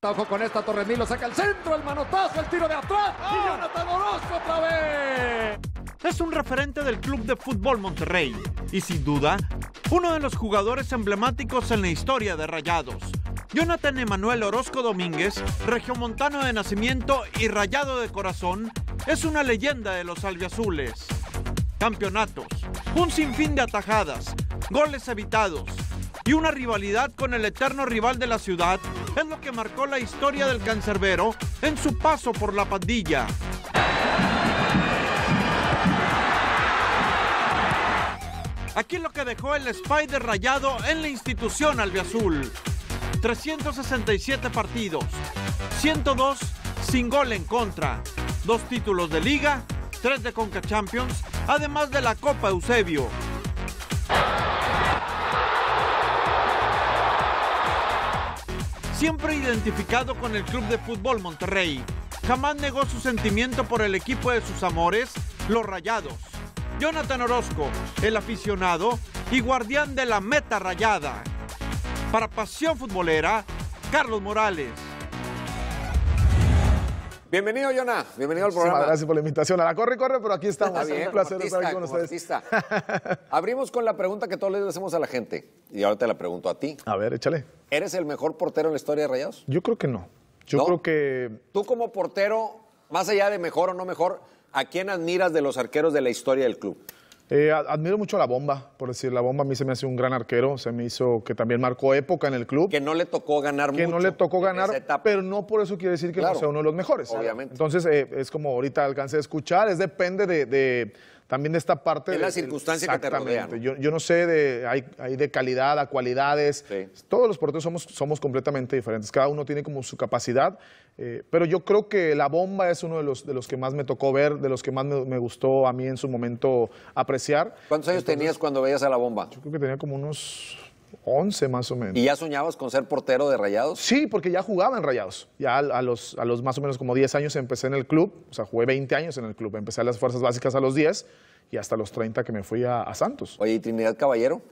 Tajo con esta, Torres saca el centro, el manotazo, el tiro de atrás y ah. Jonathan Orozco otra vez. Es un referente del Club de Fútbol Monterrey y sin duda uno de los jugadores emblemáticos en la historia de Rayados. Jonathan Emanuel Orozco Domínguez, regiomontano de nacimiento y rayado de corazón, es una leyenda de los albiazules. Campeonatos, un sinfín de atajadas, goles evitados, y una rivalidad con el eterno rival de la ciudad es lo que marcó la historia del cancerbero en su paso por la pandilla. Aquí lo que dejó el Spider rayado en la institución albiazul. 367 partidos, 102 sin gol en contra, dos títulos de liga, tres de Conca Champions, además de la Copa Eusebio. siempre identificado con el Club de Fútbol Monterrey. Jamás negó su sentimiento por el equipo de sus amores, los Rayados. Jonathan Orozco, el aficionado y guardián de la meta rayada. Para Pasión Futbolera, Carlos Morales. Bienvenido, Jonah. Bienvenido al programa. gracias por la invitación. A corre, corre, pero aquí estamos. Bien, ah, un ¿eh? placer estar aquí con ustedes. Abrimos con la pregunta que todos le hacemos a la gente. Y ahora te la pregunto a ti. A ver, échale. ¿Eres el mejor portero en la historia de Rayados? Yo creo que no. Yo creo que. Tú, como portero, más allá de mejor o no mejor, ¿a quién admiras de los arqueros de la historia del club? Eh, admiro mucho a la bomba, por decir, la bomba a mí se me hace un gran arquero, se me hizo que también marcó época en el club. Que no le tocó ganar que mucho. Que no le tocó ganar, pero no por eso quiere decir que no sea uno de los mejores. Obviamente. Entonces, eh, es como ahorita alcancé a escuchar, es depende de también de esta parte. de la circunstancia que te rodea. Yo, no sé, de, hay, de calidad a cualidades. Todos los porteros somos, somos completamente diferentes. Cada uno tiene como su capacidad. Eh, pero yo creo que la bomba es uno de los, de los que más me tocó ver, de los que más me, gustó a mí en su momento apreciar. ¿Cuántos años tenías cuando veías a la bomba? Yo creo que tenía como unos 11 más o menos. ¿Y ya soñabas con ser portero de Rayados? Sí, porque ya jugaba en Rayados. Ya a, los, a los más o menos como 10 años empecé en el club, o sea, jugué 20 años en el club. Empecé las fuerzas básicas a los 10 y hasta los 30 que me fui a, Santos. Oye, ¿y Trinidad Caballero?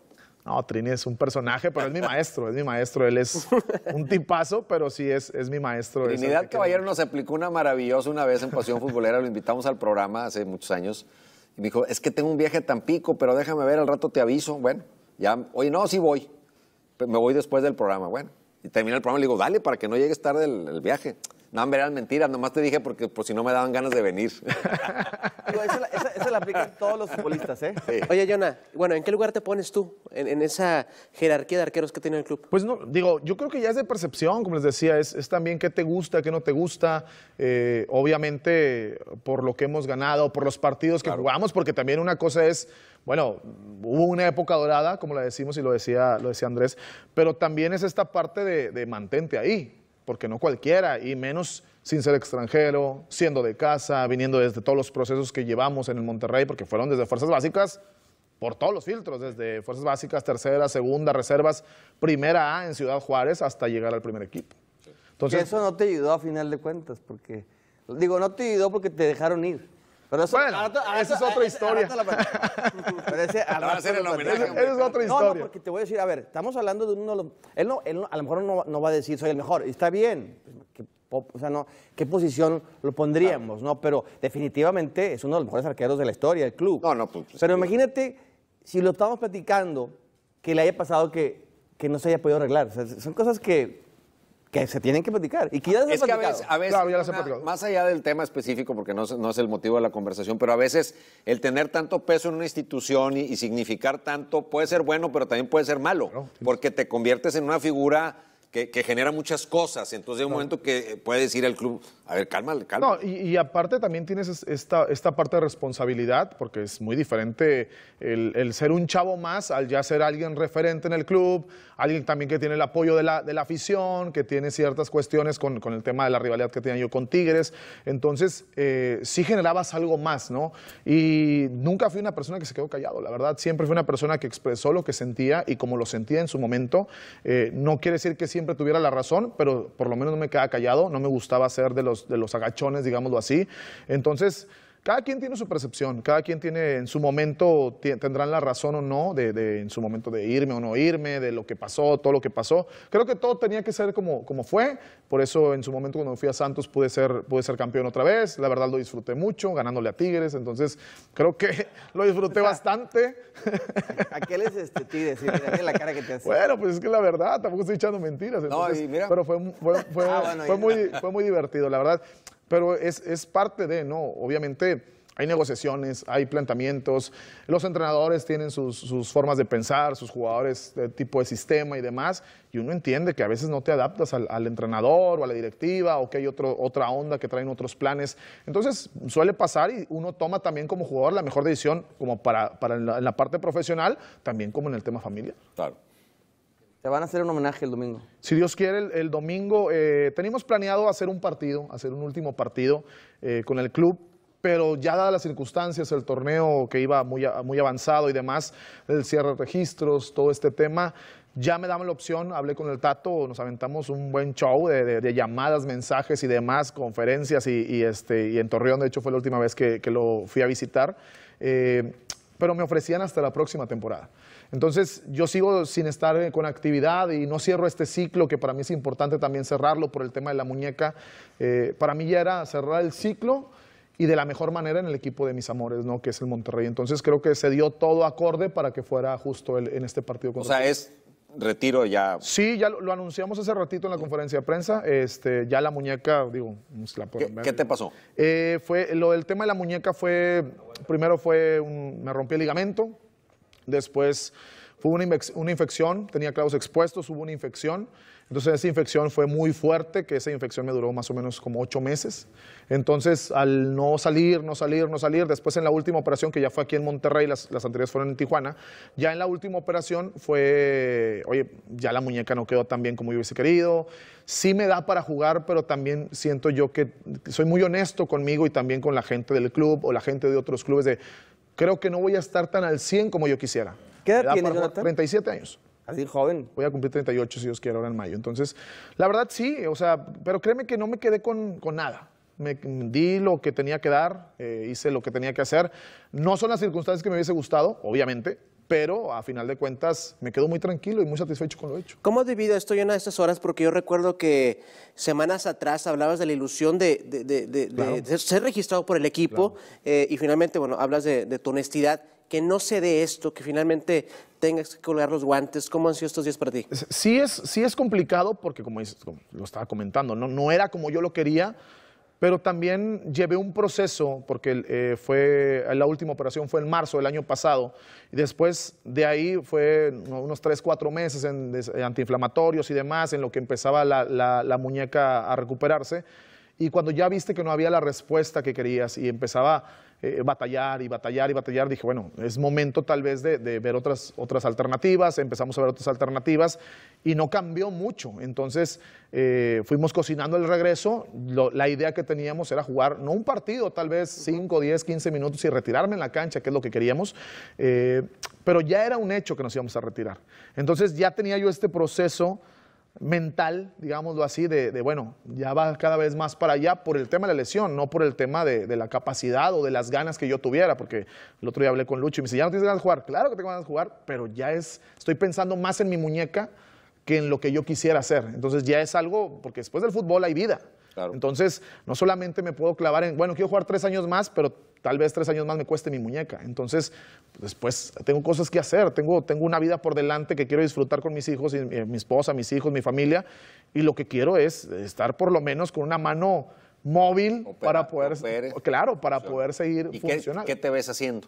No, Trini es un personaje, pero es mi maestro, es mi maestro. Él es un tipazo, pero sí es, es mi maestro. Trinidad Caballero nos aplicó una maravillosa una vez en Pasión Futbolera, lo invitamos al programa hace muchos años. Y me dijo, es que tengo un viaje tan pico, pero déjame ver, al rato te aviso. Bueno, ya, oye, no, sí voy. Pues me voy después del programa. Bueno, y termina el programa y le digo, dale, para que no llegues tarde el, viaje. No, hombre, eran mentiras, nomás te dije porque por pues, si no me daban ganas de venir. eso lo aplican todos los futbolistas, ¿eh? Oye, Jonah, bueno, ¿en qué lugar te pones tú en, esa jerarquía de arqueros que tiene el club? Pues no, digo, yo creo que ya es de percepción, como les decía, es, también qué te gusta, qué no te gusta. Eh, obviamente, por lo que hemos ganado, por los partidos que jugamos, porque también una cosa es bueno, hubo una época dorada, como la decimos y lo decía, lo decía Andrés, pero también es esta parte de, de mantente ahí, porque no cualquiera, y menos sin ser extranjero, siendo de casa, viniendo desde todos los procesos que llevamos en el Monterrey, porque fueron desde fuerzas básicas, por todos los filtros, desde fuerzas básicas, tercera, segunda, reservas, primera A en Ciudad Juárez hasta llegar al primer equipo. Entonces, eso no te ayudó a final de cuentas, porque, digo, no te ayudó porque te dejaron ir. Pero eso, bueno, esa es otra historia. Esa es otra historia. No, no, porque te voy a decir, a ver, estamos hablando de uno Él, no, él a lo mejor no, va a decir soy el mejor, y está bien, pues, o sea, no, ¿qué posición lo pondríamos? ¿no? Pero definitivamente es uno de los mejores arqueros de la historia del club. No, no, pues, Pero imagínate si lo estamos platicando, que le haya pasado que, que no se haya podido arreglar. O sea, son cosas que, que se tienen que platicar. Y que ya se que a más allá del tema específico, porque no, no, es el motivo de la conversación, pero a veces el tener tanto peso en una institución y significar tanto puede ser bueno, pero también puede ser malo, porque te conviertes en una figura que, genera muchas cosas. Entonces, hay un momento que eh, puede decir al club, a ver, calma, calma. No, y, aparte también tienes esta, esta parte de responsabilidad, porque es muy diferente el, ser un chavo más al ya ser alguien referente en el club, alguien también que tiene el apoyo de la, de la afición, que tiene ciertas cuestiones con, con, el tema de la rivalidad que tenía yo con Tigres. Entonces, eh, sí generabas algo más, ¿no? Y nunca fui una persona que se quedó callado, la verdad. Siempre fui una persona que expresó lo que sentía y como lo sentía en su momento. Eh, no quiere decir que siempre siempre tuviera la razón, pero por lo menos no me quedaba callado, no me gustaba ser de los, de los agachones, digámoslo así. Entonces, cada quien tiene su percepción, cada quien tiene en su momento, tendrán la razón o no de, en su momento de irme o no irme, de lo que pasó, todo lo que pasó. Creo que todo tenía que ser como, como fue, por eso en su momento cuando fui a Santos pude ser, pude ser campeón otra vez, la verdad lo disfruté mucho, ganándole a Tigres, entonces creo que lo disfruté bastante. ¿A qué les este, Tigres? la cara que te hace. Bueno, pues es que la verdad, tampoco estoy echando mentiras. no, y mira. Pero fue, fue, fue ah, muy, fue muy divertido, la verdad pero es, parte de, ¿no? Obviamente hay negociaciones, hay planteamientos, los entrenadores tienen sus, formas de pensar, sus jugadores de tipo de sistema y demás, y uno entiende que a veces no te adaptas al, entrenador o a la directiva o que hay otro, otra onda que traen otros planes. Entonces suele pasar y uno toma también como jugador la mejor decisión, como para, la parte profesional, también como en el tema familia. Claro van a hacer un homenaje el domingo. Si Dios quiere, el, domingo eh, tenemos planeado hacer un partido, hacer un último partido eh, con el club pero ya dadas las circunstancias, el torneo que iba muy, avanzado y demás, el cierre de registros, todo este tema, ya me daban la opción, hablé con el Tato, nos aventamos un buen show de, llamadas, mensajes y demás, conferencias y, este, en Torreón, de hecho, fue la última vez que, lo fui a visitar, eh, pero me ofrecían hasta la próxima temporada. Entonces yo sigo sin estar eh, con actividad y no cierro este ciclo que para mí es importante también cerrarlo por el tema de la muñeca. Eh, para mí ya era cerrar el ciclo y de la mejor manera en el equipo de mis amores, ¿no? Que es el Monterrey. Entonces creo que se dio todo acorde para que fuera justo en este partido. Con o sea, es retiro ya. Sí, ya lo, anunciamos hace ratito en la conferencia de prensa. Este, ya la muñeca, digo, la ¿Qué, ¿Qué, te pasó? Eh, fue lo del tema de la muñeca fue, primero fue un, me rompí el ligamento, Después fue una, infección, tenía clavos expuestos, hubo una infección. Entonces esa infección fue muy fuerte, que esa infección me duró más o menos como ocho meses. Entonces al no salir, no salir, no salir, después en la última operación, que ya fue aquí en Monterrey, las, las anteriores fueron en Tijuana, ya en la última operación fue, oye, ya la muñeca no quedó tan bien como yo hubiese querido. Sí me da para jugar, pero también siento yo que soy muy honesto conmigo y también con la gente del club o la gente de otros clubes de creo que no voy a estar tan al 100 como yo quisiera. ¿Qué edad tiene, 37 años. Así joven. Voy a cumplir 38 si Dios quiere ahora en mayo. Entonces, la verdad sí, o sea, pero créeme que no me quedé con, nada. Me di lo que tenía que dar, eh, hice lo que tenía que hacer. No son las circunstancias que me hubiese gustado, obviamente, pero a final de cuentas me quedo muy tranquilo y muy satisfecho con lo hecho. ¿Cómo has vivido esto, de estas horas? Porque yo recuerdo que semanas atrás hablabas de la ilusión de, ser registrado por el equipo eh, y finalmente, bueno, hablas de, tu honestidad, que no se dé esto, que finalmente tengas que colgar los guantes. ¿Cómo han sido estos días para ti? Sí es, sí es complicado porque, como lo estaba comentando, no, no era como yo lo quería, pero también llevé un proceso, porque eh, la última operación fue en marzo del año pasado, y después de ahí fue unos 3, cuatro meses en, eh, antiinflamatorios y demás, en lo que empezaba la muñeca a recuperarse. Y cuando ya viste que no había la respuesta que querías y empezaba eh, batallar y batallar y batallar, dije, bueno, es momento tal vez de, ver otras, otras alternativas, empezamos a ver otras alternativas y no cambió mucho. Entonces eh, fuimos cocinando el regreso, la idea que teníamos era jugar, no un partido, tal vez 5, 10, 15 minutos y retirarme en la cancha, que es lo que queríamos, eh, pero ya era un hecho que nos íbamos a retirar. Entonces ya tenía yo este proceso mental, digámoslo así, de, bueno, ya va cada vez más para allá por el tema de la lesión, no por el tema de, la capacidad o de las ganas que yo tuviera, porque el otro día hablé con Lucho y me dice, ya no tienes ganas de jugar, claro que tengo ganas de jugar, pero ya es, estoy pensando más en mi muñeca que en lo que yo quisiera hacer, entonces ya es algo, porque después del fútbol hay vida. Entonces, no solamente me puedo clavar en, bueno, quiero jugar tres años más, pero tal vez tres años más me cueste mi muñeca. Entonces, después tengo cosas que hacer, tengo, tengo una vida por delante que quiero disfrutar con mis hijos, y, mi, esposa, mis hijos, mi familia, y lo que quiero es estar por lo menos con una mano móvil para poder, claro, para poder seguir funcionando. Qué, te ves haciendo?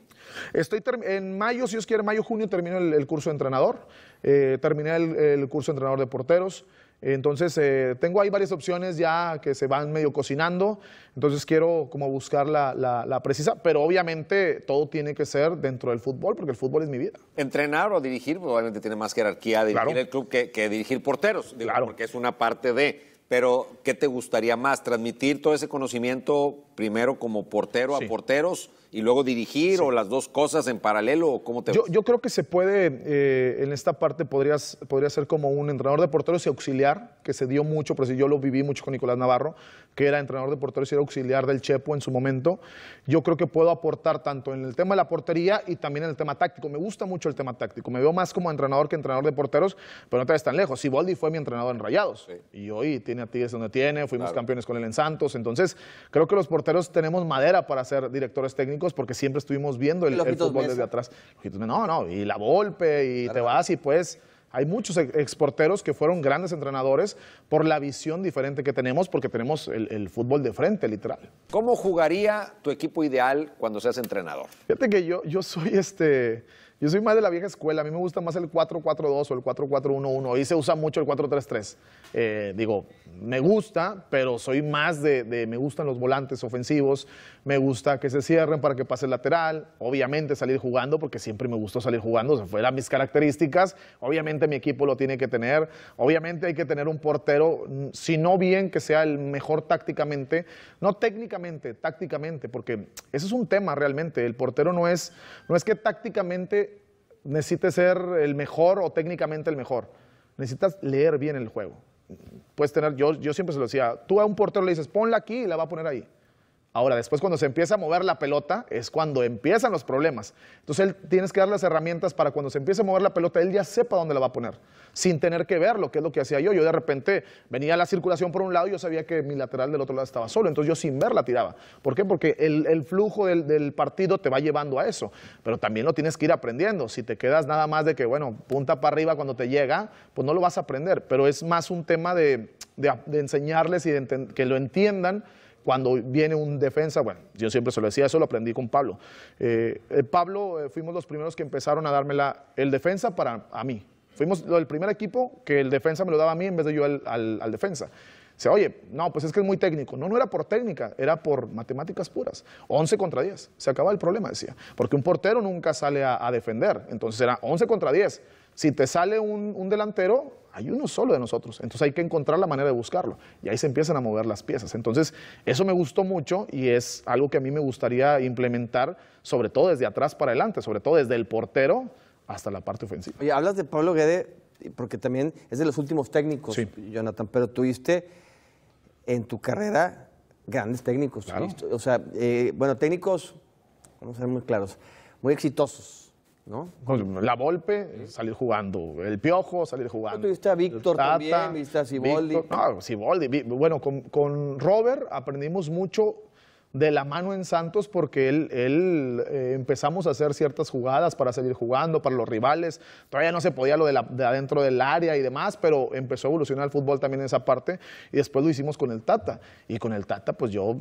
Estoy en mayo, si Dios quiere, mayo, junio termino el, curso de entrenador, eh, terminé el, el curso de entrenador de porteros. Entonces, eh, tengo ahí varias opciones ya que se van medio cocinando, entonces quiero como buscar la, la, precisa, pero obviamente todo tiene que ser dentro del fútbol, porque el fútbol es mi vida. Entrenar o dirigir, pues, obviamente tiene más jerarquía dirigir el club que, dirigir porteros, claro. porque es una parte de pero, ¿qué te gustaría más? ¿Transmitir todo ese conocimiento primero como portero a porteros y luego dirigir o las dos cosas en paralelo? ¿o ¿Cómo te yo, yo, creo que se puede, eh, en esta parte podrías, podría ser como un entrenador de porteros y auxiliar, que se dio mucho, pero si yo lo viví mucho con Nicolás Navarro, que era entrenador de porteros y era auxiliar del Chepo en su momento, yo creo que puedo aportar tanto en el tema de la portería y también en el tema táctico. Me gusta mucho el tema táctico. Me veo más como entrenador que entrenador de porteros, pero no te ves tan lejos. Boldi fue mi entrenador en Rayados y hoy tiene a Tigres donde tiene, fuimos campeones con él en Santos. Entonces, creo que los porteros tenemos madera para ser directores técnicos porque siempre estuvimos viendo el, fútbol desde atrás. No, no, y la golpe y te vas y pues hay muchos exporteros que fueron grandes entrenadores por la visión diferente que tenemos, porque tenemos el, fútbol de frente, literal. ¿Cómo jugaría tu equipo ideal cuando seas entrenador? Fíjate que yo, yo soy este yo soy más de la vieja escuela, a mí me gusta más el 4-4-2 o el 4-4-1-1. Ahí se usa mucho el 4-3-3. Eh, digo, me gusta, pero soy más de, me gustan los volantes ofensivos, me gusta que se cierren para que pase el lateral, obviamente salir jugando, porque siempre me gustó salir jugando, o sea, fueran mis características. Obviamente mi equipo lo tiene que tener, obviamente hay que tener un portero, si no bien, que sea el mejor tácticamente, no técnicamente, tácticamente, porque ese es un tema realmente. El portero no es, no es que tácticamente necesites ser el mejor o técnicamente el mejor. Necesitas leer bien el juego. Puedes tener, yo, yo siempre se lo decía, tú a un portero le dices, ponla aquí y la va a poner ahí. Ahora, después cuando se empieza a mover la pelota, es cuando empiezan los problemas. Entonces, él tienes que dar las herramientas para cuando se empiece a mover la pelota, él ya sepa dónde la va a poner, sin tener que verlo, que es lo que hacía yo. Yo de repente venía la circulación por un lado y yo sabía que mi lateral del otro lado estaba solo, entonces yo sin verla tiraba. ¿Por qué? Porque el, flujo del, partido te va llevando a eso, pero también lo tienes que ir aprendiendo. Si te quedas nada más de que, bueno, punta para arriba cuando te llega, pues no lo vas a aprender, pero es más un tema de, enseñarles y que lo entiendan cuando viene un defensa, bueno, yo siempre se lo decía, eso lo aprendí con Pablo. Eh, eh, Pablo eh, fuimos los primeros que empezaron a dármela el defensa para a mí. Fuimos el primer equipo que el defensa me lo daba a mí en vez de yo al, defensa. oye, no, pues es que es muy técnico. No, no era por técnica, era por matemáticas puras. 11 contra 10. Se acaba el problema, decía. Porque un portero nunca sale a, defender. Entonces era 11 contra 10. Si te sale un delantero, hay uno solo de nosotros. Entonces hay que encontrar la manera de buscarlo. Y ahí se empiezan a mover las piezas. Entonces eso me gustó mucho y es algo que a mí me gustaría implementar, sobre todo desde atrás para adelante, sobre todo desde el portero hasta la parte ofensiva. Oye, hablas de Pablo Guede, porque también es de los últimos técnicos, Jonathan, pero tuviste en tu carrera grandes técnicos. O sea, eh, bueno, técnicos, vamos a ser muy claros, muy exitosos ¿no? La Volpe, salir jugando. El Piojo, salir jugando. Está Víctor también, está Siboldi. Bueno, con, con Robert aprendimos mucho de la mano en Santos porque él, eh, empezamos a hacer ciertas jugadas para seguir jugando, para los rivales. Todavía no se podía lo de, de, adentro del área y demás, pero empezó a evolucionar el fútbol también en esa parte y después lo hicimos con el Tata. Y con el Tata, pues yo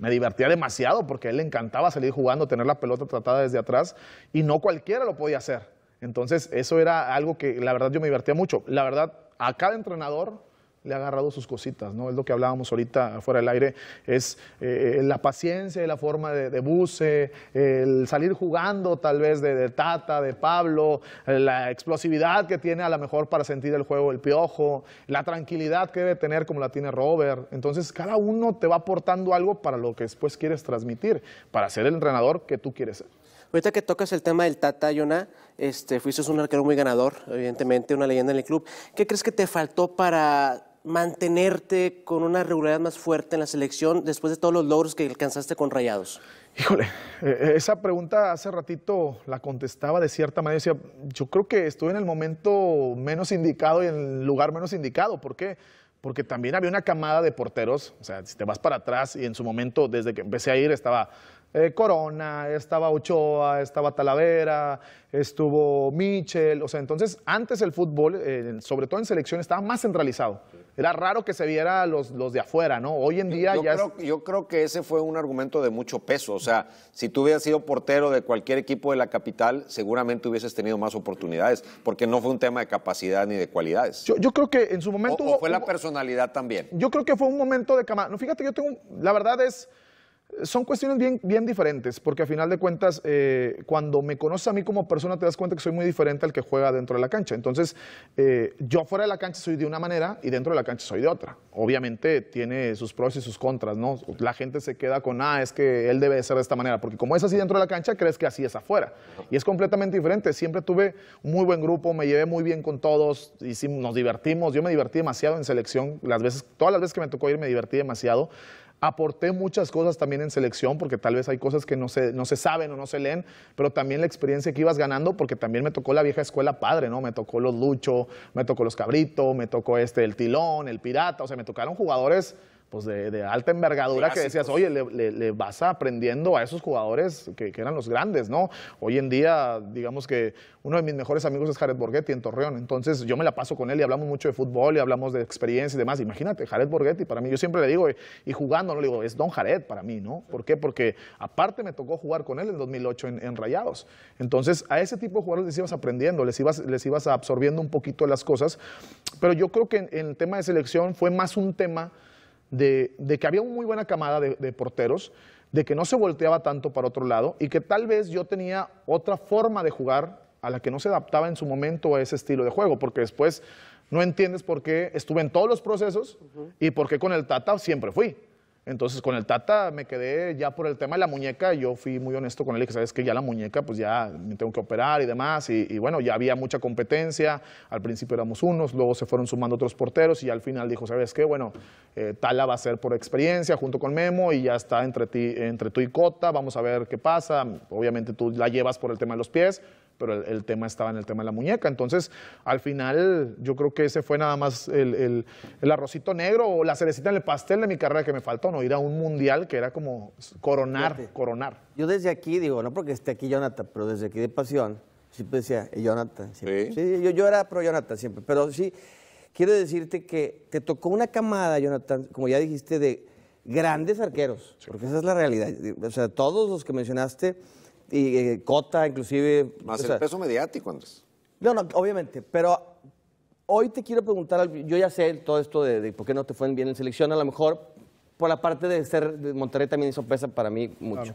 me divertía demasiado porque a él le encantaba salir jugando, tener la pelota tratada desde atrás y no cualquiera lo podía hacer. Entonces, eso era algo que la verdad yo me divertía mucho. La verdad, a cada entrenador le ha agarrado sus cositas, ¿no? Es lo que hablábamos ahorita fuera del aire, es eh, la paciencia y la forma de, buce, el salir jugando tal vez de, Tata, de Pablo, la explosividad que tiene a lo mejor para sentir el juego el piojo, la tranquilidad que debe tener como la tiene Robert. Entonces, cada uno te va aportando algo para lo que después quieres transmitir, para ser el entrenador que tú quieres ser. Ahorita que tocas el tema del Tata, Yona, este, fuiste un arquero muy ganador, evidentemente, una leyenda en el club. ¿Qué crees que te faltó para mantenerte con una regularidad más fuerte en la selección después de todos los logros que alcanzaste con Rayados? Híjole, eh, eh, esa pregunta hace ratito la contestaba de cierta manera. Decía, yo creo que estuve en el momento menos indicado y en el lugar menos indicado. ¿Por qué? Porque también había una camada de porteros. O sea, si te vas para atrás y en su momento, desde que empecé a ir, estaba eh, Corona, estaba Ochoa, estaba Talavera, estuvo Michel. O sea, entonces antes el fútbol, sobre todo en selección, estaba más centralizado era raro que se viera los, los de afuera, ¿no? Hoy en día yo, ya. Creo, es... Yo creo que ese fue un argumento de mucho peso. O sea, si tú hubieras sido portero de cualquier equipo de la capital, seguramente hubieses tenido más oportunidades, porque no fue un tema de capacidad ni de cualidades. Yo, creo que en su momento. O, fue la personalidad también. Yo creo que fue un momento de cama. No, fíjate, yo tengo. La verdad es. Son cuestiones bien, bien diferentes, porque a final de cuentas, eh, cuando me conoces a mí como persona, te das cuenta que soy muy diferente al que juega dentro de la cancha. Entonces, eh, yo fuera de la cancha soy de una manera y dentro de la cancha soy de otra. Obviamente tiene sus pros y sus contras, ¿no? La gente se queda con, ah, es que él debe ser de esta manera, porque como es así dentro de la cancha, crees que así es afuera. Y es completamente diferente. Siempre tuve un muy buen grupo, me llevé muy bien con todos, y nos divertimos. Yo me divertí demasiado en selección. Las veces, todas las veces que me tocó ir, me divertí demasiado. Aporté muchas cosas también en selección, porque tal vez hay cosas que no se, saben o no se leen, pero también la experiencia que ibas ganando, porque también me tocó la vieja escuela padre, ¿no? Me tocó los Lucho, me tocó los Cabrito, me tocó este, el Tilón, el Pirata, o sea, me tocaron jugadores pues de, alta envergadura que decías, oye, le, vas aprendiendo a esos jugadores que, eran los grandes, ¿no? Hoy en día, digamos que uno de mis mejores amigos es Jared Borgetti en Torreón, entonces yo me la paso con él y hablamos mucho de fútbol y hablamos de experiencia y demás. Imagínate, Jared Borgetti para mí, yo siempre le digo, eh, y, jugando, no le digo, es Don Jared para mí, ¿no? ¿Por qué? Porque aparte me tocó jugar con él en 2008 en, Rayados. Entonces, a ese tipo de jugadores les ibas aprendiendo, les ibas, les absorbiendo un poquito las cosas, pero yo creo que en el tema de selección fue más un tema de, que había una muy buena camada de, porteros, de que no se volteaba tanto para otro lado y que tal vez yo tenía otra forma de jugar a la que no se adaptaba en su momento a ese estilo de juego, porque después no entiendes por qué estuve en todos los procesos y por qué con el Tata siempre fui. Entonces con el Tata me quedé ya por el tema de la muñeca, yo fui muy honesto con él y que sabes que ya la muñeca pues ya me tengo que operar y demás y, bueno, ya había mucha competencia, al principio éramos unos, luego se fueron sumando otros porteros y al final dijo, sabes qué, bueno, eh, Tala va a ser por experiencia junto con Memo y ya está entre, ti, entre tú y Cota, vamos a ver qué pasa, obviamente tú la llevas por el tema de los pies, pero el, tema estaba en el tema de la muñeca. Entonces, al final, yo creo que ese fue nada más el, arrocito negro o la cerecita en el pastel de mi carrera que me faltó, no ir a un mundial que era como coronar, coronar. Yo desde aquí, digo, no porque esté aquí Jonathan, pero desde aquí de pasión, siempre decía, eh, Jonathan, siempre. ¿Sí? yo, yo era pro Jonathan siempre, pero sí, quiero decirte que te tocó una camada, Jonathan, como ya dijiste, de grandes arqueros, porque esa es la realidad. O sea, todos los que mencionaste y eh, Cota inclusive. Más el peso mediático, Andrés. No, no, obviamente, pero hoy te quiero preguntar, yo ya sé todo esto de, por qué no te fue bien en selección, a lo mejor por la parte de ser de Monterrey también hizo pesa para mí mucho.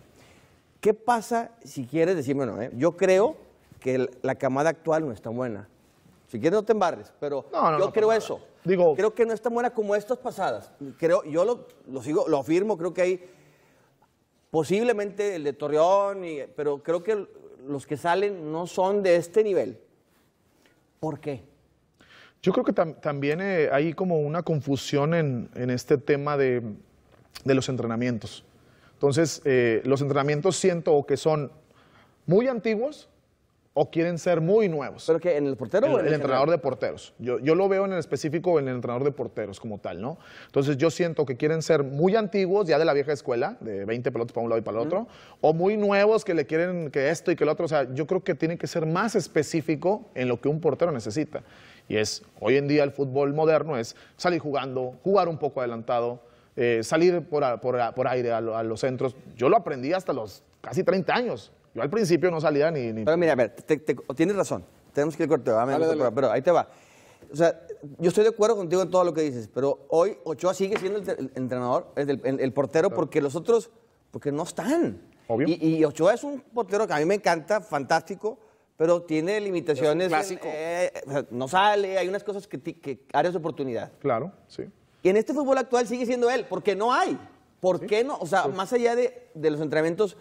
¿Qué pasa si quieres decirme no? Eh, yo creo que la camada actual no está buena. Si quieres no te embarres, pero no, yo creo eso. Digo, creo que no es tan buena como estas pasadas. Creo, yo lo, lo sigo, lo afirmo, creo que hay Posiblemente el de Torreón, y, pero creo que los que salen no son de este nivel. ¿Por qué? Yo creo que también eh, hay como una confusión en, este tema de, los entrenamientos. Entonces, eh, los entrenamientos siento que son muy antiguos, o quieren ser muy nuevos. ¿Pero que en el portero el, o el, entrenador de porteros? Yo, lo veo en el específico en el entrenador de porteros como tal, ¿no? Entonces yo siento que quieren ser muy antiguos, ya de la vieja escuela, de 20 pelotas para un lado y para el otro, o muy nuevos que le quieren que esto y que el otro. O sea, yo creo que tienen que ser más específico en lo que un portero necesita. Y es, hoy en día el fútbol moderno es salir jugando, jugar un poco adelantado, eh, salir por, aire a, a los centros. Yo lo aprendí hasta los casi 30 años yo al principio no salía ni... Pero mira, a ver, tienes razón. Tenemos que ir corteo, pero ahí te va. O sea, yo estoy de acuerdo contigo en todo lo que dices, pero hoy Ochoa sigue siendo el, entrenador, el, el, portero, porque los otros, porque no están. Obvio. Y, Ochoa es un portero que a mí me encanta, fantástico, pero tiene limitaciones. Clásico. Eh, no sale, hay unas cosas que, que áreas de oportunidad. Claro, sí. Y en este fútbol actual sigue siendo él, porque no hay. ¿Por qué no? O sea, más allá de, de los entrenamientos,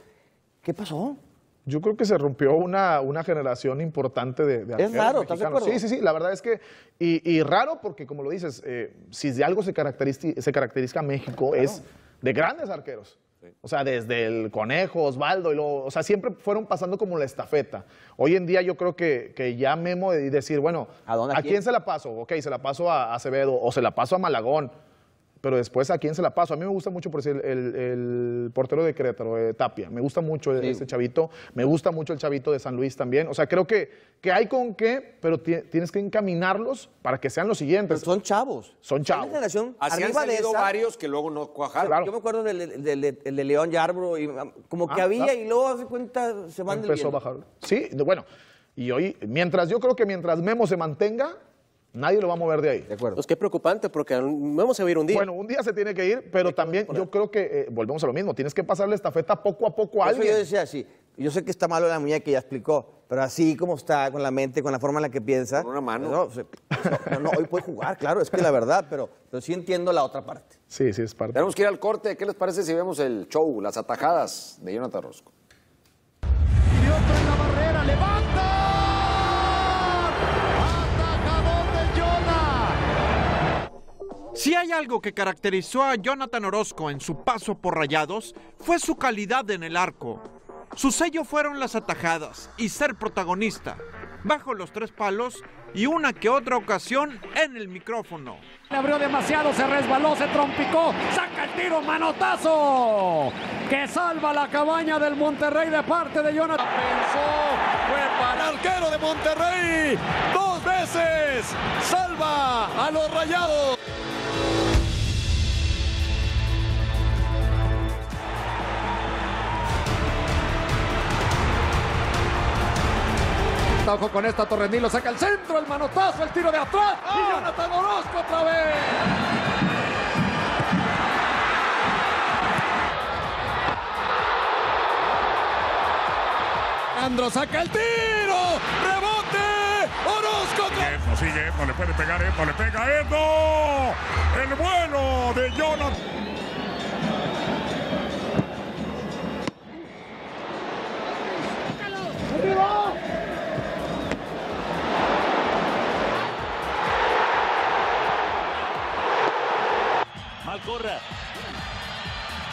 ¿qué pasó? yo creo que se rompió una, generación importante de, de Es raro, ¿estás de Sí, sí, sí, la verdad es que, y, raro porque como lo dices, eh, si de algo se caracteriza, México es de grandes arqueros. O sea, desde el Conejo, Osvaldo, y o sea, siempre fueron pasando como la estafeta. Hoy en día yo creo que, que ya Memo y decir, bueno, ¿a, quién? quién? se la paso? Ok, se la paso a Acevedo o se la paso a Malagón pero después a quién se la paso. A mí me gusta mucho, por decir, el, portero de Querétaro, de eh, Tapia. Me gusta mucho ese chavito. Me gusta mucho el chavito de San Luis también. O sea, creo que, que hay con qué, pero tienes que encaminarlos para que sean los siguientes. son chavos. Son chavos. generación Así varios que luego no cuajaron. Yo me acuerdo del, de León Yarbro, y ah, como que ah, había y luego hace cuenta se van Empezó a bajar. Sí, bueno. Y hoy, mientras yo creo que mientras Memo se mantenga, Nadie lo va a mover de ahí. De acuerdo. Pues qué preocupante, porque vamos a ir un día. Bueno, un día se tiene que ir, pero también yo creo que, eh, volvemos a lo mismo, tienes que pasarle esta feta poco a poco a Eso alguien. yo decía sí. yo sé que está malo la muñeca, ya explicó, pero así como está, con la mente, con la forma en la que piensa. Con una mano. Pues pues no, hoy puede jugar, claro, es que la verdad, pero, sí entiendo la otra parte. Sí, sí, es parte. Tenemos que ir al corte. ¿Qué les parece si vemos el show, las atajadas de Jonathan Rosco? Si hay algo que caracterizó a Jonathan Orozco en su paso por Rayados, fue su calidad en el arco. Su sello fueron las atajadas y ser protagonista, bajo los tres palos y una que otra ocasión en el micrófono. Le abrió demasiado, se resbaló, se trompicó, saca el tiro, manotazo, que salva la cabaña del Monterrey de parte de Jonathan. Pensó, fue para el arquero de Monterrey, dos veces, salva a los rayados. ojo con esta Nilo saca el centro, el manotazo, el tiro de atrás y ah. Jonathan Orozco otra vez. Andro saca el tiro, rebote, Orozco. Esto sigue, no le puede pegar esto le pega Edo. El bueno de Jonathan. ¡Arriba!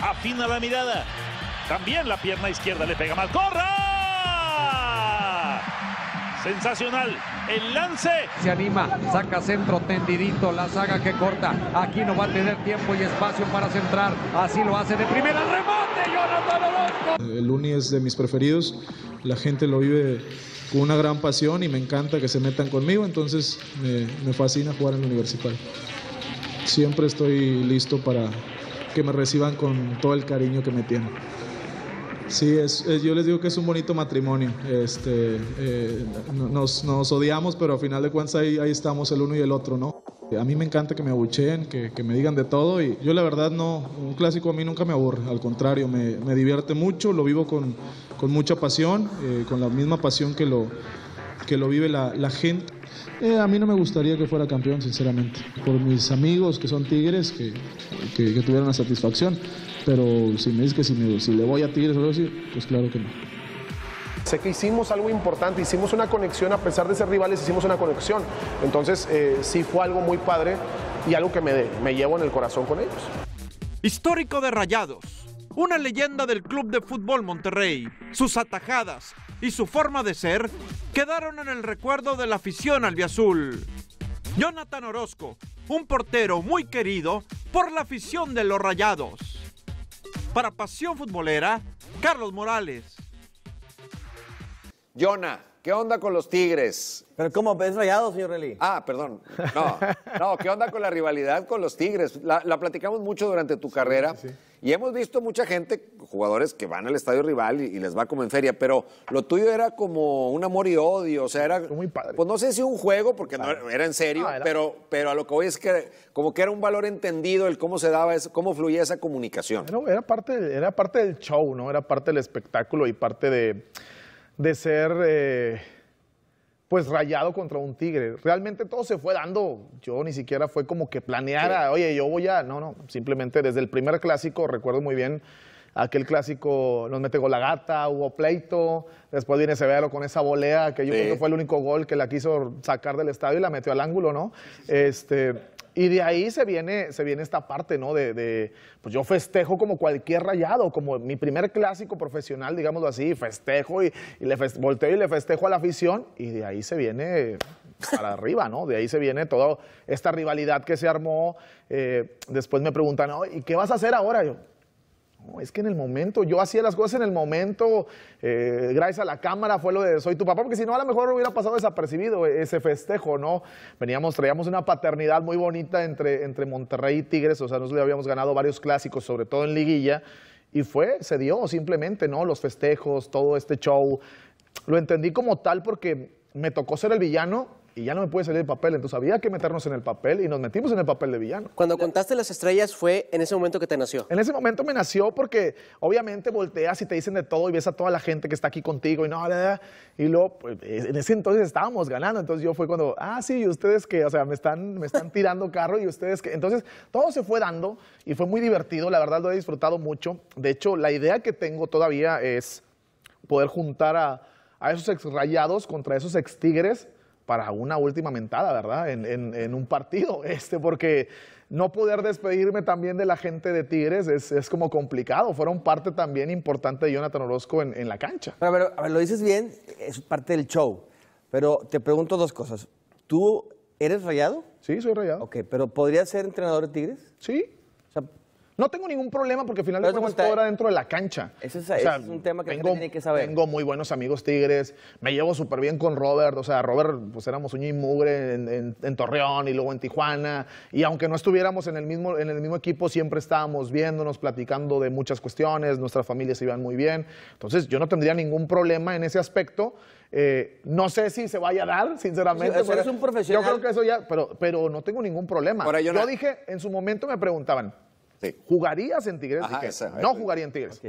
Afina la mirada. También la pierna izquierda le pega mal. ¡Corra! Sensacional. El lance. Se anima, saca centro tendidito, la saga que corta. Aquí no va a tener tiempo y espacio para centrar. Así lo hace de primera. ¡Remate! Jonathan El Uni es de mis preferidos. La gente lo vive con una gran pasión y me encanta que se metan conmigo. Entonces me, me fascina jugar en la Universidad. Siempre estoy listo para, que me reciban con todo el cariño que me tienen. Sí, es, yo les digo que es un bonito matrimonio. Este, eh, nos, nos, odiamos, pero al final de cuentas ahí, ahí, estamos el uno y el otro, ¿no? A mí me encanta que me abucheen, que, que, me digan de todo y yo la verdad no, un clásico a mí nunca me aburre, al contrario, me, me divierte mucho, lo vivo con, con mucha pasión, eh, con la misma pasión que lo, que lo vive la, gente. Eh, a mí no me gustaría que fuera campeón, sinceramente, por mis amigos que son tigres, que, que, tuvieran la satisfacción, pero si me dices que si, me, si le voy a tigres pues claro que no. Sé que hicimos algo importante, hicimos una conexión, a pesar de ser rivales, hicimos una conexión. Entonces, eh, sí fue algo muy padre y algo que me, me llevo en el corazón con ellos. Histórico de Rayados, una leyenda del Club de Fútbol Monterrey, sus atajadas, y su forma de ser quedaron en el recuerdo de la afición al ViaZul. Jonathan Orozco, un portero muy querido por la afición de los Rayados. Para Pasión Futbolera, Carlos Morales. Jonah, ¿Qué onda con los Tigres? Pero ¿cómo? ¿Ves rayado, señor Ah, perdón. No, no, ¿qué onda con la rivalidad con los Tigres? La, platicamos mucho durante tu carrera y hemos visto mucha gente, jugadores que van al estadio rival y, les va como en feria, pero lo tuyo era como un amor y odio, o sea, era... Muy padre. Pues no sé si un juego, porque no, era en serio, Pero, pero a lo que voy es que como que era un valor entendido el cómo se daba, eso, cómo fluía esa comunicación. No, era, parte, era parte del show, ¿no? Era parte del espectáculo y parte de de ser eh, pues rayado contra un tigre. Realmente todo se fue dando. Yo ni siquiera fue como que planeara, oye, yo voy a. No, no. Simplemente desde el primer clásico, recuerdo muy bien aquel clásico, nos mete con la gata, hubo pleito. Después viene Severo con esa volea, que yo creo que fue el único gol que la quiso sacar del estadio y la metió al ángulo, ¿no? Este. Y de ahí se viene, se viene esta parte, ¿no? De, pues yo festejo como cualquier rayado, como mi primer clásico profesional, digámoslo así, festejo y, le volteo y le festejo a la afición y de ahí se viene para arriba, ¿no? De ahí se viene toda esta rivalidad que se armó. Eh, después me preguntan, ¿y qué vas a hacer ahora? Yo, es que en el momento, yo hacía las cosas en el momento, eh, gracias a la cámara fue lo de soy tu papá, porque si no a lo mejor hubiera pasado desapercibido ese festejo, ¿no? Veníamos, traíamos una paternidad muy bonita entre, entre Monterrey y Tigres, o sea, nos le habíamos ganado varios clásicos, sobre todo en liguilla, y fue, se dio simplemente, ¿no? Los festejos, todo este show. Lo entendí como tal porque me tocó ser el villano y ya no me puede salir el papel, entonces había que meternos en el papel y nos metimos en el papel de villano. Cuando contaste las estrellas, ¿fue en ese momento que te nació? En ese momento me nació porque obviamente volteas y te dicen de todo y ves a toda la gente que está aquí contigo y no, y luego, pues, eh, en ese entonces estábamos ganando, entonces yo fue cuando, ah, sí, y ustedes que, o sea, me están, me están tirando carro y ustedes que, entonces todo se fue dando y fue muy divertido, la verdad lo he disfrutado mucho, de hecho la idea que tengo todavía es poder juntar a, a esos ex rayados contra esos ex tigres para una última mentada, ¿verdad? En, un partido, este, porque no poder despedirme también de la gente de Tigres es, como complicado. Fueron parte también importante de Jonathan Orozco en, la cancha. Pero, a ver, lo dices bien, es parte del show. Pero te pregunto dos cosas. ¿Tú eres rayado? Sí, soy rayado. Ok, pero ¿podrías ser entrenador de Tigres? Sí, no tengo ningún problema porque al final de cuentas dentro de la cancha. Eso es, un tema que tengo, tiene que saber. Tengo muy buenos amigos tigres, me llevo súper bien con Robert, o sea, Robert, pues éramos uña y mugre en, Torreón y luego en Tijuana, y aunque no estuviéramos en el, mismo, en el mismo equipo, siempre estábamos viéndonos, platicando de muchas cuestiones, nuestras familias se iban muy bien, entonces yo no tendría ningún problema en ese aspecto. Eh, no sé si se vaya a dar, sinceramente. un profesional. Yo creo que eso ya, pero, no tengo ningún problema. yo dije, en su momento me preguntaban, ¿Jugarías en Tigres? no jugaría en Tigres.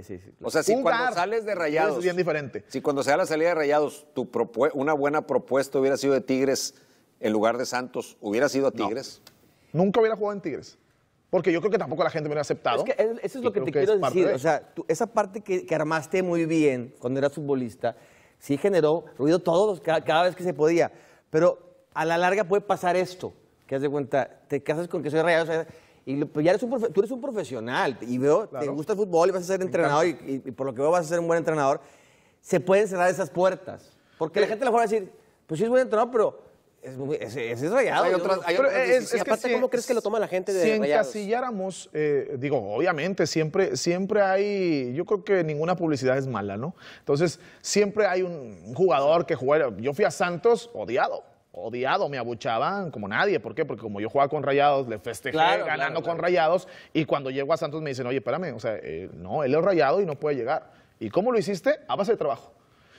O sea, si cuando sales de Rayados. Es bien diferente. Si cuando se la salida de Rayados, tu una buena propuesta hubiera sido de Tigres en lugar de Santos, ¿hubiera sido a Tigres? Nunca hubiera jugado en Tigres. Porque yo creo que tampoco la gente me hubiera aceptado. eso es lo que, te quiero decir. o sea, esa parte que, armaste muy bien cuando eras futbolista, sí generó ruido todos cada, vez que se podía. Pero a la larga puede pasar esto. Que de cuenta, te casas con que soy Rayados. Y pues ya eres un tú eres un profesional y veo, te gusta el fútbol y vas a ser entrenador y, por lo que veo vas a ser un buen entrenador. Se pueden cerrar esas puertas. Porque la gente le va a decir, pues sí es buen entrenador, pero es, es, rayado. aparte, ¿cómo crees que lo toma la gente de Si encasilláramos, eh, digo, obviamente, siempre, siempre hay, yo creo que ninguna publicidad es mala, ¿no? Entonces, siempre hay un, un jugador que juega, yo fui a Santos odiado, odiado, me abuchaban como nadie. ¿Por qué? Porque como yo jugaba con Rayados, le festejé ganando con Rayados y cuando llego a Santos me dicen, oye, espérame, o sea, eh, no, él es Rayado y no puede llegar. ¿Y cómo lo hiciste? A base de trabajo.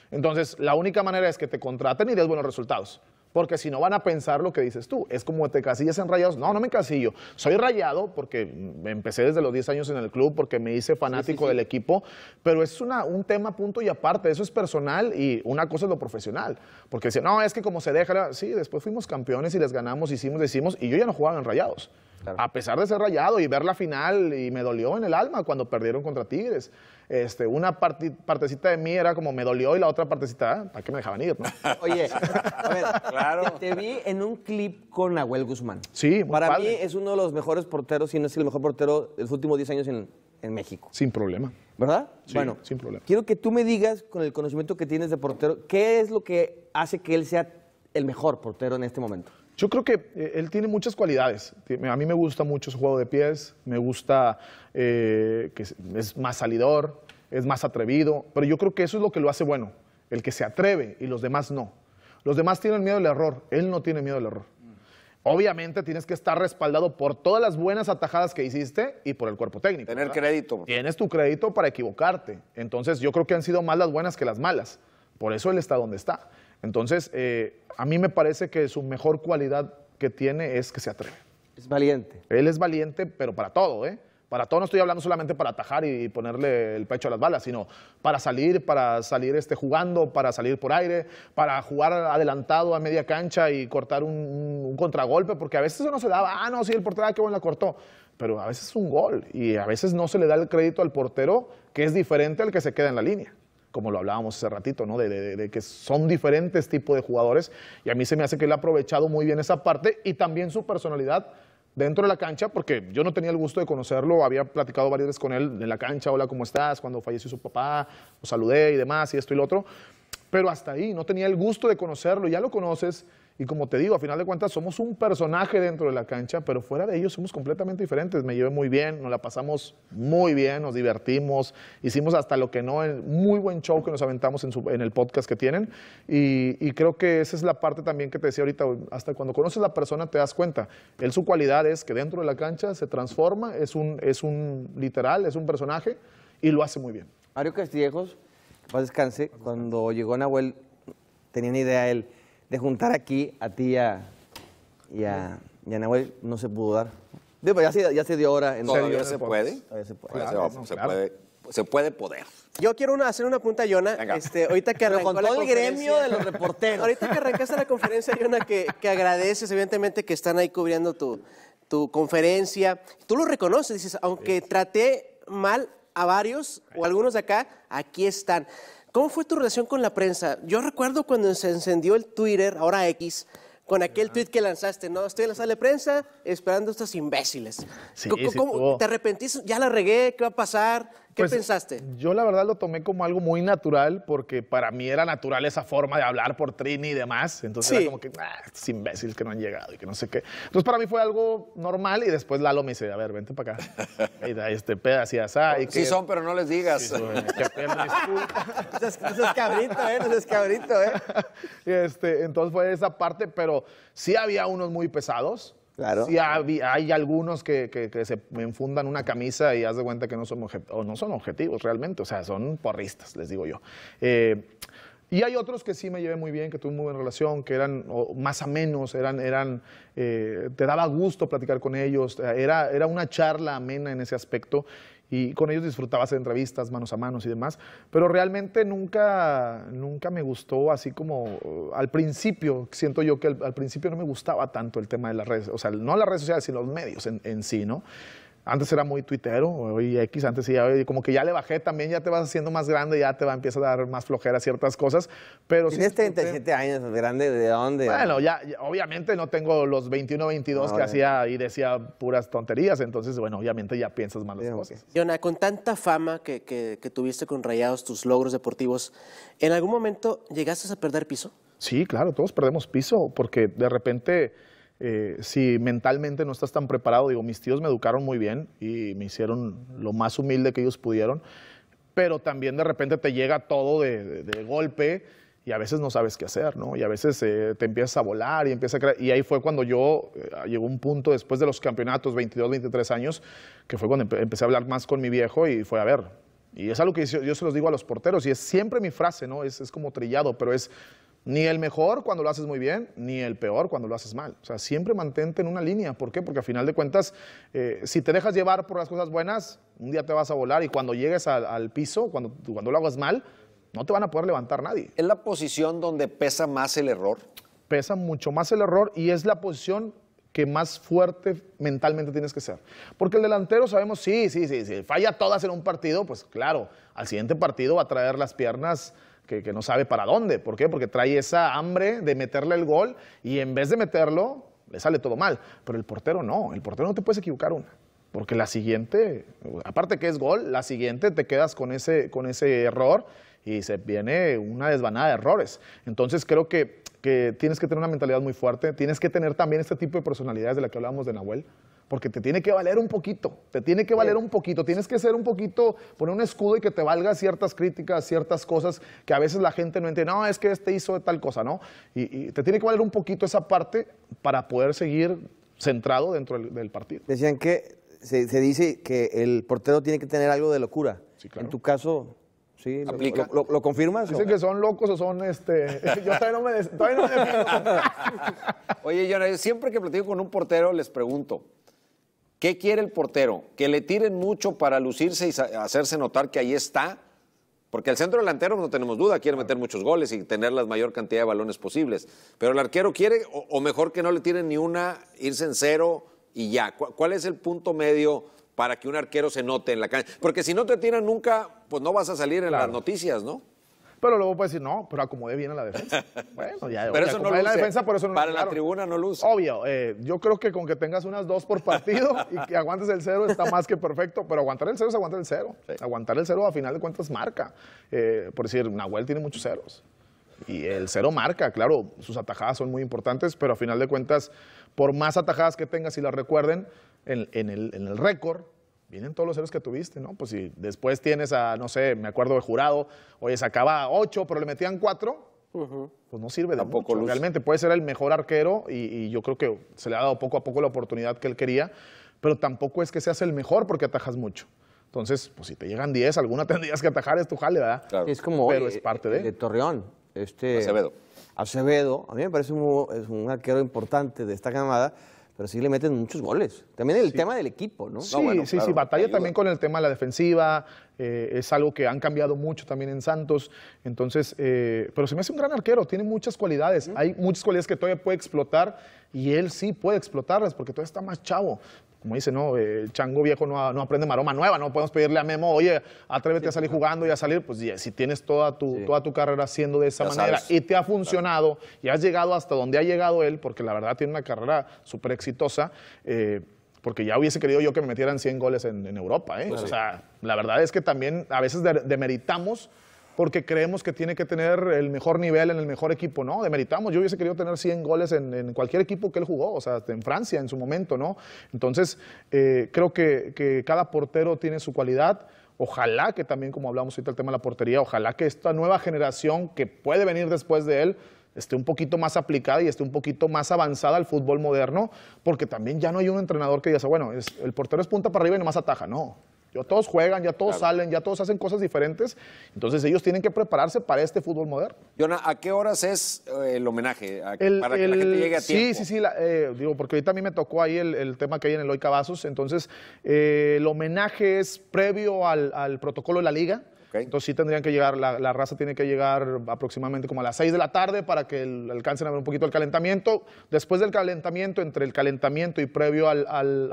Entonces, la única manera es que te contraten y des buenos resultados porque si no van a pensar lo que dices tú. Es como te casillas en rayados. No, no me casillo. Soy rayado porque empecé desde los 10 años en el club, porque me hice fanático del equipo, pero es un tema punto y aparte. Eso es personal y una cosa es lo profesional. Porque si no, es que como se deja, sí, después fuimos campeones y les ganamos, hicimos, decimos, y yo ya no jugaba en rayados. A pesar de ser rayado y ver la final, y me dolió en el alma cuando perdieron contra Tigres. Este, una partecita de mí era como me dolió y la otra partecita, ah, ¿para qué me dejaban ir? No? Oye, claro. te vi en un clip con Nahuel Guzmán. Sí, Para mí es uno de los mejores porteros, si no es el mejor portero de los últimos 10 años en, México. Sin problema. ¿Verdad? bueno, sin problema. Quiero que tú me digas, con el conocimiento que tienes de portero, ¿qué es lo que hace que él sea el mejor portero en este momento? Yo creo que eh, él tiene muchas cualidades. A mí me gusta mucho su juego de pies, me gusta eh, que es más salidor, es más atrevido, pero yo creo que eso es lo que lo hace bueno, el que se atreve y los demás no. Los demás tienen miedo al error, él no tiene miedo al error. Obviamente tienes que estar respaldado por todas las buenas atajadas que hiciste y por el cuerpo técnico. Tener crédito. Tienes tu crédito para equivocarte. Entonces yo creo que han sido más las buenas que las malas. Por eso él está donde está. Entonces, eh, a mí me parece que su mejor cualidad que tiene es que se atreve. Es valiente. Él es valiente, pero para todo, ¿eh? Para todo no estoy hablando solamente para atajar y ponerle el pecho a las balas, sino para salir, para salir este, jugando, para salir por aire, para jugar adelantado a media cancha y cortar un, contragolpe, porque a veces eso no se daba. Ah, no, sí, el portero, ah, qué bueno la cortó. Pero a veces es un gol y a veces no se le da el crédito al portero que es diferente al que se queda en la línea como lo hablábamos hace ratito, ¿no? De, que son diferentes tipos de jugadores y a mí se me hace que él ha aprovechado muy bien esa parte y también su personalidad dentro de la cancha, porque yo no tenía el gusto de conocerlo, había platicado varias veces con él en la cancha, hola, ¿cómo estás? Cuando falleció su papá, lo saludé y demás y esto y lo otro, pero hasta ahí, no tenía el gusto de conocerlo, ya lo conoces, y como te digo, a final de cuentas somos un personaje dentro de la cancha, pero fuera de ellos somos completamente diferentes. Me llevé muy bien, nos la pasamos muy bien, nos divertimos, hicimos hasta lo que no, muy buen show que nos aventamos en, el podcast que tienen. Y, creo que esa es la parte también que te decía ahorita, hasta cuando conoces la persona te das cuenta. Él su cualidad es que dentro de la cancha se transforma, es un, es un literal, es un personaje y lo hace muy bien. Mario Castillejos, paz descanse, cuando llegó Nahuel, tenía una idea él de juntar aquí a ti y a, Nahuel no se pudo dar. ya se, dio hora. En ¿Todavía, se puede? se puede. se, puede poder. Yo quiero hacer una punta, Yona. Este, ahorita que el gremio de los reporteros. ahorita que arrancaste la conferencia, Yona, que, agradeces, evidentemente, que están ahí cubriendo tu, tu conferencia. Tú lo reconoces, dices, aunque traté mal a varios o algunos de acá, aquí están. ¿Cómo fue tu relación con la prensa? Yo recuerdo cuando se encendió el Twitter, ahora X, con aquel tweet que lanzaste, ¿no? Estoy en la sala de prensa esperando a estos imbéciles. ¿Cómo, ¿Te arrepentís? ¿Ya la regué? ¿Qué va a pasar? ¿Qué pues, pensaste? Yo la verdad lo tomé como algo muy natural porque para mí era natural esa forma de hablar por Trini y demás. Entonces era como que, ah, imbécil que no han llegado y que no sé qué. Entonces para mí fue algo normal y después Lalo me dice, a ver, vente para acá. Y este pedazo así, asá. sí son, pero no les digas. Sí, es cabrito, ¿eh? es cabrito, ¿eh? Este, entonces fue esa parte, pero sí había unos muy pesados Claro. Sí, hay, algunos que, que, se enfundan una camisa y haz de cuenta que no son, no son objetivos realmente, o sea, son porristas, les digo yo. Eh, y hay otros que sí me llevé muy bien, que tuve muy buena relación, que eran o más a menos, eran, eran, eh, te daba gusto platicar con ellos, eh, era, era una charla amena en ese aspecto y con ellos disfrutaba hacer entrevistas manos a manos y demás, pero realmente nunca, nunca me gustó así como uh, al principio, siento yo que al, principio no me gustaba tanto el tema de las redes, o sea, no las redes sociales, sino los medios en, en sí, ¿no? Antes era muy tuitero, hoy X, antes sí, como que ya le bajé también, ya te vas haciendo más grande, ya te va, a empieza a dar más flojera ciertas cosas, pero... Tienes este 37 años, pues, grande, ¿de dónde? Bueno, ya, obviamente no tengo los 21, 22 que hacía y decía puras tonterías, entonces, bueno, obviamente ya piensas más las cosas. Yona, con tanta fama que tuviste con Rayados, tus logros deportivos, ¿en algún momento llegaste a perder piso? Sí, claro, todos perdemos piso, porque de repente eh, si mentalmente no estás tan preparado, digo, mis tíos me educaron muy bien y me hicieron lo más humilde que ellos pudieron, pero también de repente te llega todo de, golpe y a veces no sabes qué hacer, ¿no? Y a veces eh, te empiezas a volar y empiezas a creer. Y ahí fue cuando yo eh, llegó un punto después de los campeonatos, 22, 23 años, que fue cuando empecé a hablar más con mi viejo y fue a ver. Y es algo que yo, yo, se los digo a los porteros y es siempre mi frase, ¿no? Es, es como trillado, pero es ni el mejor cuando lo haces muy bien, ni el peor cuando lo haces mal. O sea, siempre mantente en una línea. ¿Por qué? Porque a final de cuentas, eh, si te dejas llevar por las cosas buenas, un día te vas a volar y cuando llegues al, piso, cuando, cuando lo hagas mal, no te van a poder levantar nadie. ¿Es la posición donde pesa más el error? Pesa mucho más el error y es la posición que más fuerte mentalmente tienes que ser. Porque el delantero sabemos, sí, sí, sí, si falla todas en un partido, pues claro, al siguiente partido va a traer las piernas que, no sabe para dónde. ¿Por qué? Porque trae esa hambre de meterle el gol y en vez de meterlo, le sale todo mal. Pero el portero no, el portero no te puedes equivocar una. Porque la siguiente, aparte que es gol, la siguiente te quedas con ese, con ese error y se viene una desvanada de errores. Entonces creo que, que tienes que tener una mentalidad muy fuerte, tienes que tener también este tipo de personalidades de la que hablábamos de Nahuel, porque te tiene que valer un poquito, te tiene que valer un poquito, tienes que ser un poquito, poner un escudo y que te valga ciertas críticas, ciertas cosas que a veces la gente no entiende, no, es que este hizo tal cosa, ¿no? Y, te tiene que valer un poquito esa parte para poder seguir centrado dentro del, partido. Decían que se, dice que el portero tiene que tener algo de locura. En tu caso, Sí, Lo, confirmas? Dicen que son locos o son este. Yo todavía no me. Oye, siempre que platico con un portero les pregunto, ¿Qué quiere el portero? ¿Que le tiren mucho para lucirse y hacerse notar que ahí está? Porque el centro delantero no tenemos duda, quiere meter muchos goles y tener la mayor cantidad de balones posibles. Pero el arquero quiere, o, mejor que no le tiren ni una, irse en cero y ya. ¿Cuál es el punto medio para que un arquero se note en la cancha? Porque si no te tiran nunca, pues no vas a salir en las noticias, ¿no? Pero luego puede decir, no, pero acomodé bien a la defensa. Bueno, ya. Pero eso no La defensa, Para la tribuna no luce. Obvio. Eh, yo creo que con que tengas unas dos por partido y que aguantes el cero está más que perfecto. Pero aguantar el cero es aguantar el cero. Aguantar el cero a final de cuentas marca. Eh, por decir, Nahuel tiene muchos ceros. Y el cero marca, claro, sus atajadas son muy importantes, pero a final de cuentas, por más atajadas que tengas y si las recuerden, en el récord, vienen todos los héroes que tuviste, ¿no? Pues si después tienes a, no sé, me acuerdo de jurado, oye, sacaba ocho, pero le metían cuatro, pues no sirve de Tampoco mucho. Realmente puede ser el mejor arquero y, yo creo que se le ha dado poco a poco la oportunidad que él quería, pero tampoco es que seas el mejor porque atajas mucho. Entonces, pues si te llegan 10, alguna tendrías que atajar, es tu jale, ¿verdad? Es como Pero es parte de... Eh, de Torreón, este Acevedo. Acevedo, a mí me parece es un arquero importante de esta camada, pero sí le meten muchos goles. También el tema del equipo, ¿no? Sí, sí, sí, batalla también con el tema de la defensiva, eh, es algo que han cambiado mucho también en Santos, entonces, eh, pero se me hace un gran arquero, tiene muchas cualidades, hay muchas cualidades que todavía puede explotar y él sí puede explotarlas porque todavía está más chavo, como dice, ¿no? El chango viejo no, aprende maroma nueva, no podemos pedirle a Memo, oye, atrévete a salir jugando y a salir. Pues yeah, si tienes toda tu, toda tu carrera haciendo de esa manera y te ha funcionado y has llegado hasta donde ha llegado él, porque la verdad tiene una carrera súper exitosa, eh, porque ya hubiese querido yo que me metieran 100 goles en, Europa, ¿eh? o sea, la verdad es que también a veces demeritamos porque creemos que tiene que tener el mejor nivel en el mejor equipo, ¿no? Demeritamos, yo hubiese querido tener 100 goles en, cualquier equipo que él jugó, o sea, en Francia en su momento, ¿no? Entonces, eh, creo que, cada portero tiene su cualidad. Ojalá que también, como hablamos ahorita el tema de la portería, ojalá que esta nueva generación que puede venir después de él esté un poquito más aplicada y esté un poquito más avanzada al fútbol moderno, porque también ya no hay un entrenador que diga, bueno, es, el portero es punta para arriba y nomás ataja, no. Ya todos juegan, ya todos salen, ya todos hacen cosas diferentes. Entonces ellos tienen que prepararse para este fútbol moderno. Yona, ¿a qué horas es eh, el homenaje? para que la gente llegue a tiempo. Sí, sí, sí. Eh, digo, porque ahorita a me tocó ahí el, tema que hay en el Hoy Cavazos. Entonces, eh, el homenaje es previo al protocolo de la liga. Entonces sí tendrían que llegar, la, raza tiene que llegar aproximadamente como a las 6 de la tarde para que alcancen a ver un poquito el calentamiento. Después del calentamiento, entre el calentamiento y previo al... al,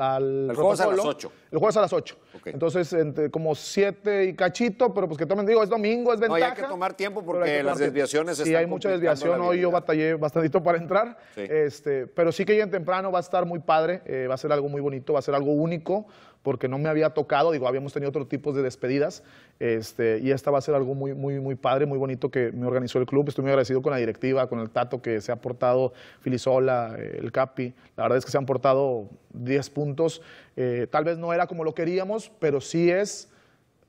el jueves a las 8. El jueves a las 8. Entonces entre como 7 y cachito, pero pues que tomen, digo, es domingo, es ventaja. No, hay que tomar tiempo porque las desviaciones están Sí, hay mucha desviación, hoy yo batallé bastantito para entrar. Este, pero sí que lleguen temprano, va a estar muy padre, eh, va a ser algo muy bonito, va a ser algo único porque no me había tocado, digo, habíamos tenido otros tipos de despedidas, este, y esta va a ser algo muy, muy, muy padre, muy bonito que me organizó el club, estoy muy agradecido con la directiva, con el Tato que se ha portado, Filisola, eh, el Capi, la verdad es que se han portado 10 puntos, eh, tal vez no era como lo queríamos, pero sí es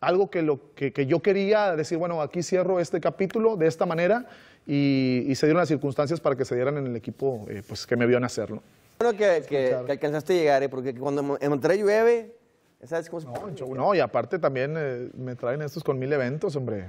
algo que, lo, que, que, yo quería decir, bueno, aquí cierro este capítulo de esta manera y, se dieron las circunstancias para que se dieran en el equipo eh, pues, que me vio nacer. ¿no? Bueno que, que, alcanzaste a llegar, porque cuando en Monterrey llueve, no, y aparte también eh, me traen estos con mil eventos, hombre.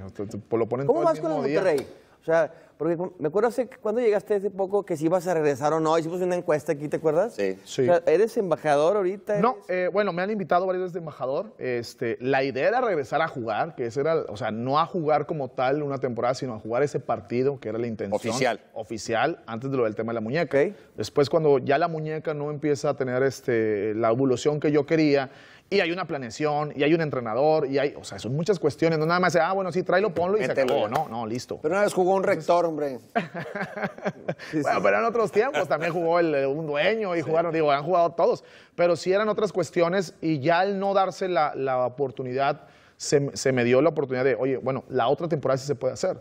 lo ponen ¿Cómo todo vas con el Monterrey? O sea, porque me acuerdo hace cuando llegaste hace poco que si ibas a regresar o no, hicimos una encuesta aquí, ¿te acuerdas? Sí. sí. ¿eres embajador ahorita? No, eh, bueno, me han invitado varios de embajador. Este, la idea era regresar a jugar, que era, o sea, no a jugar como tal una temporada, sino a jugar ese partido, que era la intención. Oficial. Oficial, antes de lo del tema de la muñeca. Después, cuando ya la muñeca no empieza a tener este, la evolución que yo quería y hay una planeación, y hay un entrenador, y hay, o sea, son muchas cuestiones, no nada más, ah, bueno, sí, tráelo, ponlo y se acabó, no, no, listo. Pero una vez jugó un rector, hombre. bueno, pero en otros tiempos también jugó el, un dueño y jugaron, digo, han jugado todos, pero sí eran otras cuestiones y ya al no darse la, la oportunidad, se, se, me dio la oportunidad de, oye, bueno, la otra temporada sí se puede hacer.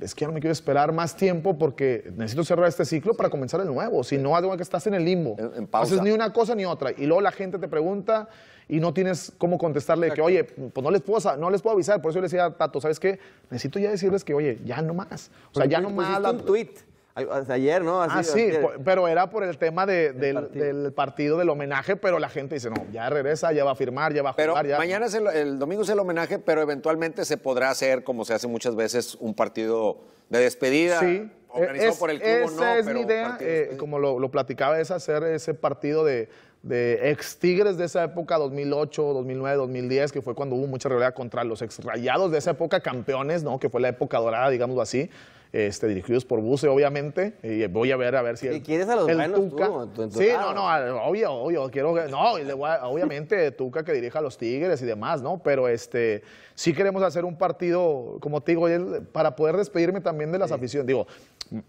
Es que ya no me quiero esperar más tiempo porque necesito cerrar este ciclo para comenzar el nuevo. Si no, algo que estás en el limbo. entonces haces ni una cosa ni otra. Y luego la gente te pregunta, y no tienes cómo contestarle que, oye, pues no les, puedo, no les puedo avisar. Por eso yo le decía a Tato, ¿sabes qué? Necesito ya decirles que, oye, ya no más. O sea, ya no más. un tweet. Ayer, ¿no? ah, sí, pero era por el tema del, partido. del, homenaje, pero la gente dice, no, ya regresa, ya va a firmar, ya va a jugar. mañana es el, domingo es el homenaje, pero eventualmente se podrá hacer, como se hace muchas veces, un partido de despedida. Sí. Organizado por el club, esa es mi idea, eh, como lo platicaba, es hacer ese partido de de ex Tigres de esa época, 2008, 2009, 2010, que fue cuando hubo mucha rivalidad contra los ex Rayados de esa época, campeones, ¿no? Que fue la época dorada, digámoslo así. Este, dirigidos por Buse, obviamente. Y voy a ver, a ver si. ¿Y quieres a los menos tú, Sí, ah. no, no, obvio, obvio. Quiero. No, obviamente Tuca que dirija a los Tigres y demás, ¿no? Pero este sí queremos hacer un partido, como te digo, para poder despedirme también de las aficiones. Digo,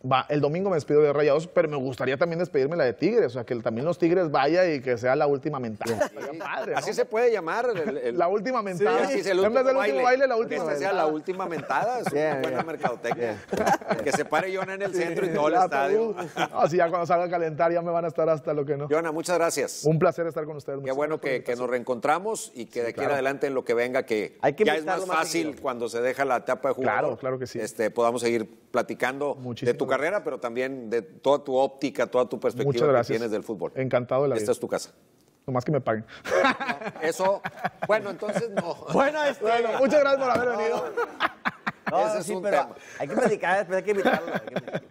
va, el domingo me despido de Rayados, pero me gustaría también despedirme la de Tigres, o sea, que también los Tigres vaya y que sea la última mentada. Así se puede llamar. La última mentada. Sí, el último, baile. la última sea la última mentada, es mercadotecnia. Que se pare Yona en el centro y todo el estadio. Así ya cuando salga a calentar ya me van a estar hasta lo que no. Yona, muchas gracias. Un placer estar con ustedes. Qué bueno que, nos reencontramos y que de aquí en adelante en lo que venga que... Hay que es más, fácil cuando se deja la etapa de jugador. Claro, claro que sí. Este, podamos seguir platicando de tu carrera, pero también de toda tu óptica, toda tu perspectiva que tienes del fútbol. Encantado de la vida. Esta es tu casa. no más que me paguen. eso, bueno, entonces no. Bueno, este, muchas gracias por haber venido. No, Ese es sí, un tema. Hay que platicar, después hay que invitarlo.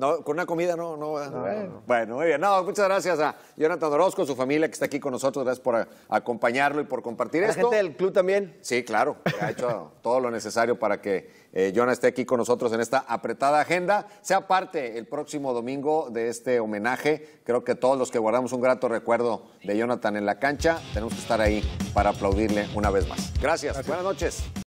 No, con una comida no, no, eh. ah. Bueno, muy bien. muchas gracias a Jonathan Orozco, su familia que está aquí con nosotros. Gracias por acompañarlo y por compartir esto. gente del club también? Sí, claro. Ha hecho todo lo necesario para que eh, Jonathan esté aquí con nosotros en esta apretada agenda. Sea parte el próximo domingo de este homenaje. Creo que todos los que guardamos un grato recuerdo de Jonathan en la cancha, tenemos que estar ahí para aplaudirle una vez más. gracias. Buenas noches.